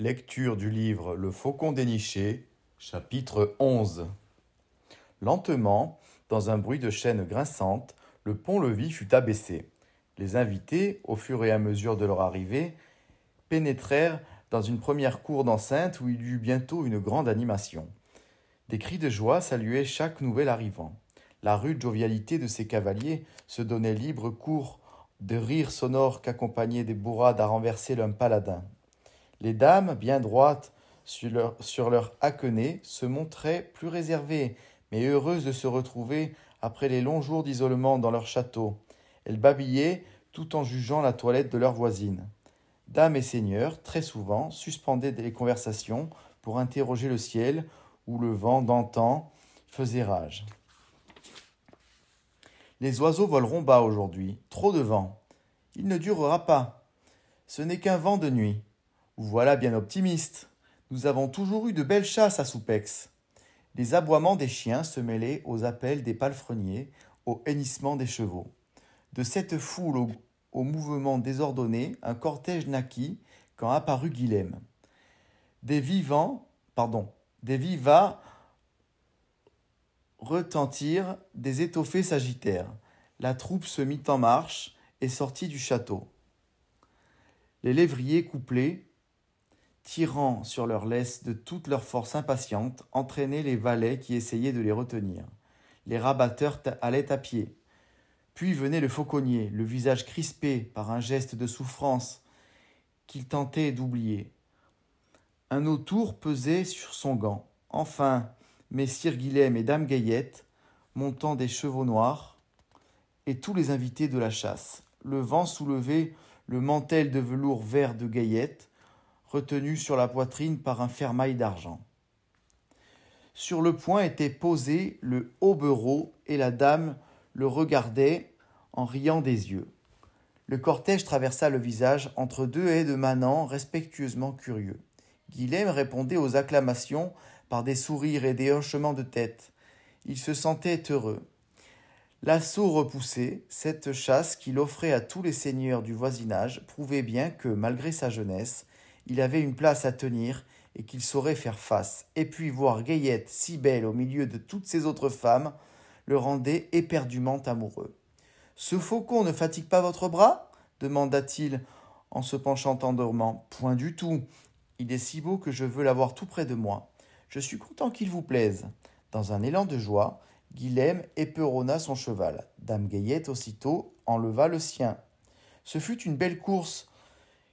Lecture du livre Le Faucon déniché, chapitre 11. Lentement, dans un bruit de chaînes grinçantes, le pont-levis fut abaissé. Les invités, au fur et à mesure de leur arrivée, pénétrèrent dans une première cour d'enceinte où il y eut bientôt une grande animation. Des cris de joie saluaient chaque nouvel arrivant. La rude jovialité de ces cavaliers se donnait libre cours de rires sonores qu'accompagnaient des bourrades à renverser l'un paladin. Les dames, bien droites sur leur, sur se montraient plus réservées, mais heureuses de se retrouver après les longs jours d'isolement dans leur château. Elles babillaient tout en jugeant la toilette de leurs voisines. Dames et seigneurs, très souvent, suspendaient les conversations pour interroger le ciel où le vent d'antan faisait rage. Les oiseaux voleront bas aujourd'hui, trop de vent. Il ne durera pas. Ce n'est qu'un vent de nuit. Voilà bien optimiste. Nous avons toujours eu de belles chasses à Soupex. Les aboiements des chiens se mêlaient aux appels des palefreniers, aux hennissements des chevaux. De cette foule au, mouvements mouvement désordonné, un cortège naquit quand apparut Guilhem. Des vivants, pardon, des vivas retentirent, des étoffés s'agitèrent. La troupe se mit en marche et sortit du château. Les lévriers couplés tirant sur leur laisse de toute leur force impatiente, entraînaient les valets qui essayaient de les retenir. Les rabatteurs allaient à pied. Puis venait le fauconnier, le visage crispé par un geste de souffrance qu'il tentait d'oublier. Un autour pesait sur son gant. Enfin, messire Guillaume et dame Gaillette, montant des chevaux noirs, et tous les invités de la chasse. Le vent soulevait le mantel de velours vert de Gaillette, retenu sur la poitrine par un fermail d'argent. Sur le point était posé le hobereau et la dame le regardait en riant des yeux. Le cortège traversa le visage entre deux haies de manants respectueusement curieux. Guilhem répondait aux acclamations par des sourires et des hochements de tête. Il se sentait heureux. L'assaut repoussé, cette chasse qu'il offrait à tous les seigneurs du voisinage prouvait bien que, malgré sa jeunesse, il avait une place à tenir et qu'il saurait faire face. Et puis voir Gaillette si belle au milieu de toutes ces autres femmes le rendait éperdument amoureux. Ce faucon ne fatigue pas votre bras demanda-t-il en se penchant en dormant. Point du tout. Il est si beau que je veux l'avoir tout près de moi. Je suis content qu'il vous plaise. Dans un élan de joie, Guilhem éperonna son cheval. Dame Gaillette aussitôt enleva le sien. Ce fut une belle course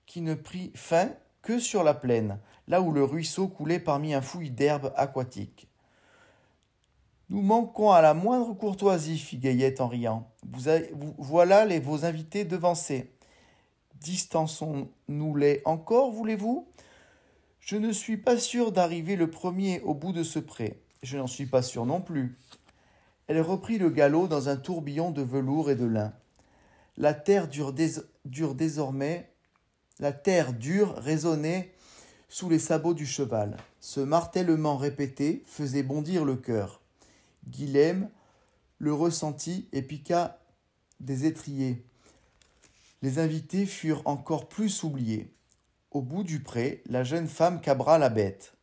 qui ne prit fin que sur la plaine, là où le ruisseau coulait parmi un fouillis d'herbes aquatiques. Nous manquons à la moindre courtoisie, fit Gaillette en riant. Vous, voilà les, vos invités devancés. Distançons-nous-les encore, voulez-vous Je ne suis pas sûr d'arriver le premier au bout de ce pré. Je n'en suis pas sûr non plus. Elle reprit le galop dans un tourbillon de velours et de lin. La terre dure désormais la terre dure résonnait sous les sabots du cheval. Ce martèlement répété faisait bondir le cœur. Guilhem le ressentit et piqua des étriers. Les invités furent encore plus oubliés. Au bout du pré, la jeune femme cabra la bête.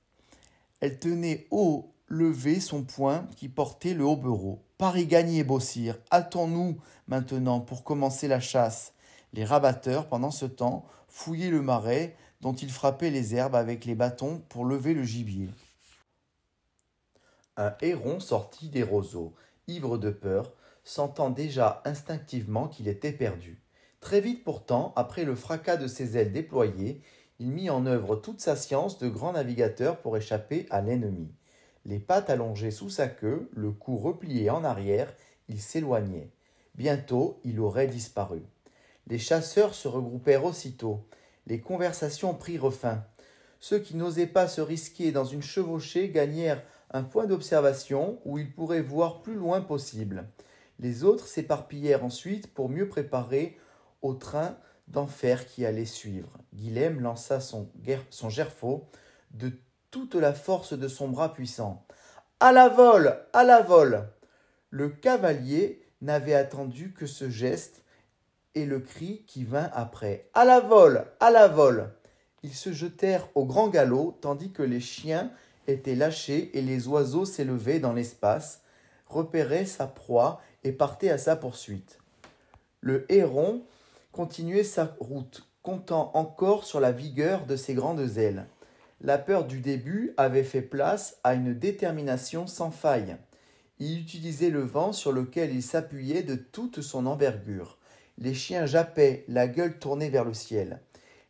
Elle tenait haut levé son poing qui portait le haut Paris gagné, Beausire. attends nous maintenant pour commencer la chasse. Les rabatteurs, pendant ce temps, fouillaient le marais dont ils frappaient les herbes avec les bâtons pour lever le gibier. Un héron sortit des roseaux, ivre de peur, sentant déjà instinctivement qu'il était perdu. Très vite pourtant, après le fracas de ses ailes déployées, il mit en œuvre toute sa science de grand navigateur pour échapper à l'ennemi. Les pattes allongées sous sa queue, le cou replié en arrière, il s'éloignait. Bientôt, il aurait disparu. Les chasseurs se regroupèrent aussitôt. Les conversations prirent fin. Ceux qui n'osaient pas se risquer dans une chevauchée gagnèrent un point d'observation où ils pourraient voir plus loin possible. Les autres s'éparpillèrent ensuite pour mieux préparer au train d'enfer qui allait suivre. Guilhem lança son, son de toute la force de son bras puissant. À la vol À la vol !» Le cavalier n'avait attendu que ce geste et le cri qui vint après. À la vole, à la vole. Ils se jetèrent au grand galop, tandis que les chiens étaient lâchés et les oiseaux s'élevaient dans l'espace, repéraient sa proie et partaient à sa poursuite. Le héron continuait sa route, comptant encore sur la vigueur de ses grandes ailes. La peur du début avait fait place à une détermination sans faille. Il utilisait le vent sur lequel il s'appuyait de toute son envergure les chiens jappaient, la gueule tournée vers le ciel.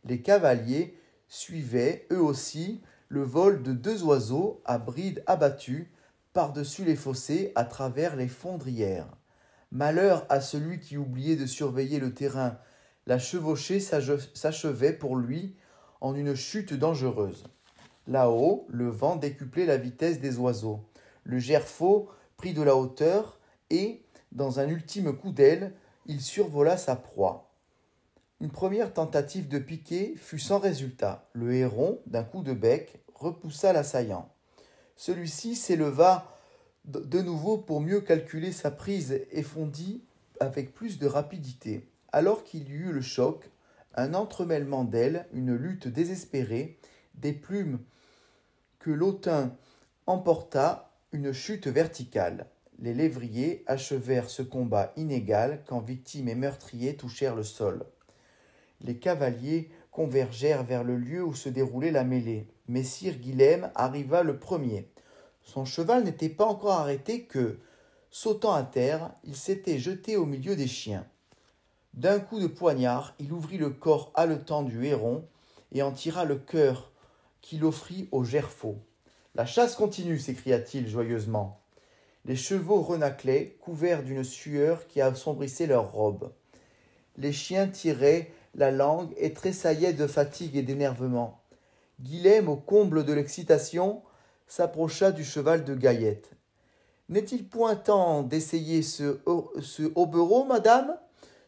Les cavaliers suivaient, eux aussi, le vol de deux oiseaux à bride abattue, par-dessus les fossés, à travers les fondrières. Malheur à celui qui oubliait de surveiller le terrain. La chevauchée s'achevait pour lui en une chute dangereuse. Là-haut, le vent décuplait la vitesse des oiseaux. Le gerfaut prit de la hauteur et, dans un ultime coup d'aile, il survola sa proie. Une première tentative de piquer fut sans résultat. Le héron, d'un coup de bec, repoussa l'assaillant. Celui-ci s'éleva de nouveau pour mieux calculer sa prise et fondit avec plus de rapidité. Alors qu'il y eut le choc, un entremêlement d'ailes, une lutte désespérée, des plumes que l'autun emporta, une chute verticale les lévriers achevèrent ce combat inégal quand victimes et meurtriers touchèrent le sol. Les cavaliers convergèrent vers le lieu où se déroulait la mêlée, mais Sire Guilhem arriva le premier. Son cheval n'était pas encore arrêté que, sautant à terre, il s'était jeté au milieu des chiens. D'un coup de poignard, il ouvrit le corps haletant du héron et en tira le cœur qu'il offrit au gerfaut. La chasse continue, s'écria-t-il joyeusement les chevaux renaclaient, couverts d'une sueur qui assombrissait leurs robes. Les chiens tiraient la langue et tressaillaient de fatigue et d'énervement. Guilhem, au comble de l'excitation, s'approcha du cheval de Gaillette. N'est-il point temps d'essayer ce, ce hobereau, madame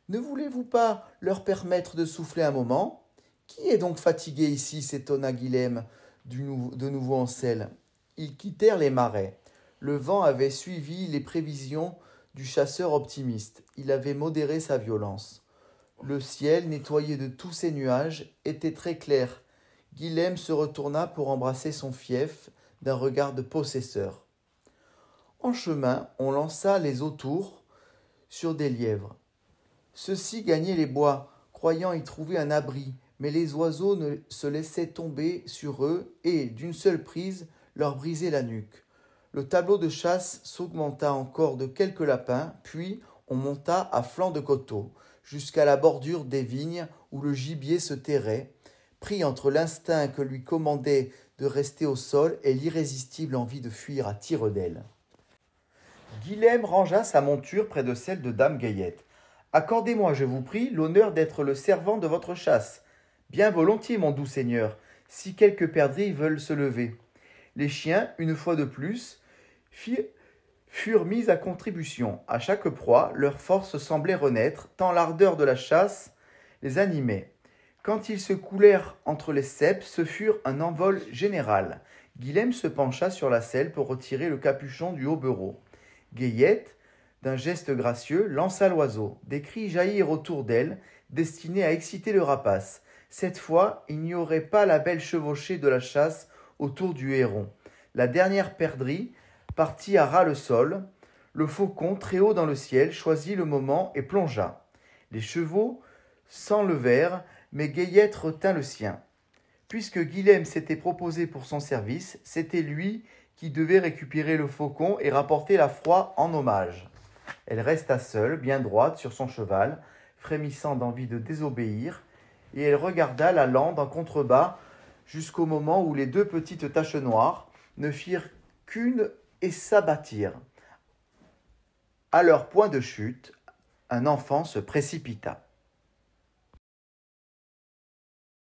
Ne voulez-vous pas leur permettre de souffler un moment Qui est donc fatigué ici s'étonna Guilhem, de nouveau en selle. Ils quittèrent les marais. Le vent avait suivi les prévisions du chasseur optimiste. Il avait modéré sa violence. Le ciel, nettoyé de tous ses nuages, était très clair. Guilhem se retourna pour embrasser son fief d'un regard de possesseur. En chemin, on lança les autours sur des lièvres. Ceux-ci gagnaient les bois, croyant y trouver un abri, mais les oiseaux ne se laissaient tomber sur eux et, d'une seule prise, leur brisaient la nuque le tableau de chasse s'augmenta encore de quelques lapins, puis on monta à flanc de coteau, jusqu'à la bordure des vignes où le gibier se terrait, pris entre l'instinct que lui commandait de rester au sol et l'irrésistible envie de fuir à tire d'aile. Guilhem rangea sa monture près de celle de Dame Gaillette. Accordez-moi, je vous prie, l'honneur d'être le servant de votre chasse. Bien volontiers, mon doux seigneur, si quelques perdrix veulent se lever les chiens, une fois de plus, furent mis à contribution. À chaque proie, leur force semblait renaître, tant l'ardeur de la chasse les animait. Quand ils se coulèrent entre les ceps, ce furent un envol général. Guilhem se pencha sur la selle pour retirer le capuchon du haut bureau. Gaillette, d'un geste gracieux, lança l'oiseau. Des cris jaillirent autour d'elle, destinés à exciter le rapace. Cette fois, il n'y aurait pas la belle chevauchée de la chasse autour du héron. La dernière perdrix partit à ras le sol. Le faucon, très haut dans le ciel, choisit le moment et plongea. Les chevaux s'enlevèrent, mais Gaillette retint le sien. Puisque Guilhem s'était proposé pour son service, c'était lui qui devait récupérer le faucon et rapporter la froid en hommage. Elle resta seule, bien droite, sur son cheval, frémissant d'envie de désobéir, et elle regarda la lande en contrebas jusqu'au moment où les deux petites taches noires ne firent qu'une et s'abattirent. À leur point de chute, un enfant se précipita.